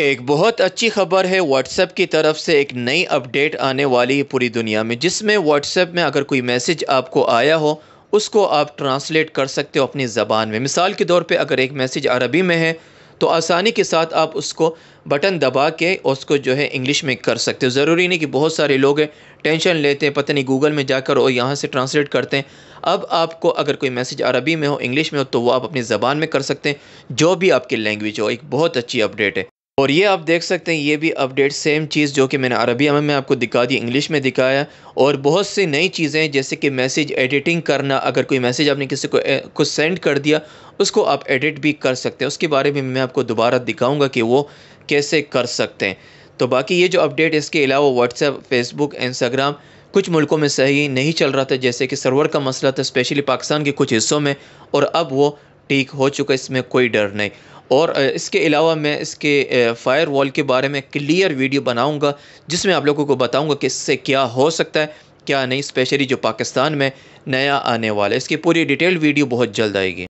एक बहुत अच्छी खबर है व्हाट्सएप की तरफ से एक नई अपडेट आने वाली है पूरी दुनिया में जिसमें व्हाट्सएप में अगर कोई मैसेज आपको आया हो उसको आप ट्रांसलेट कर सकते हो अपनी ज़बान में मिसाल के तौर पे अगर एक मैसेज अरबी में है तो आसानी के साथ आप उसको बटन दबा के उसको जो है इंग्लिश में कर सकते हो ज़रूरी नहीं कि बहुत सारे लोग हैं टेंशन लेते हैं पता नहीं गूगल में जाकर और यहाँ से ट्रांसलेट करते हैं अब आपको अगर कोई मैसेज अरबी में हो इंग्लिश में हो तो वो आप अपनी ज़बान में कर सकते हैं जो भी आपकी लैंग्वेज हो एक बहुत अच्छी अपडेट है और ये आप देख सकते हैं ये भी अपडेट सेम चीज़ जो कि मैंने अरबी अमन में आपको दिखा दी इंग्लिश में दिखाया और बहुत सी नई चीज़ें जैसे कि मैसेज एडिटिंग करना अगर कोई मैसेज आपने किसी को कुछ सेंड कर दिया उसको आप एडिट भी कर सकते हैं उसके बारे में मैं आपको दोबारा दिखाऊँगा कि वो कैसे कर सकते हैं तो बाकी ये जो अपडेट इसके अलावा व्हाट्सएप फेसबुक इंस्टाग्राम कुछ मुल्कों में सही नहीं चल रहा था जैसे कि सर्वर का मसला था स्पेशली पाकिस्तान के कुछ हिस्सों में और अब वो ठीक हो चुका इसमें कोई डर नहीं और इसके अलावा मैं इसके फायर वॉल के बारे में क्लियर वीडियो बनाऊँगा जिसमें आप लोगों को बताऊँगा कि इससे क्या हो सकता है क्या नहीं स्पेशली जो पाकिस्तान में नया आने वाला है इसकी पूरी डिटेल वीडियो बहुत जल्द आएगी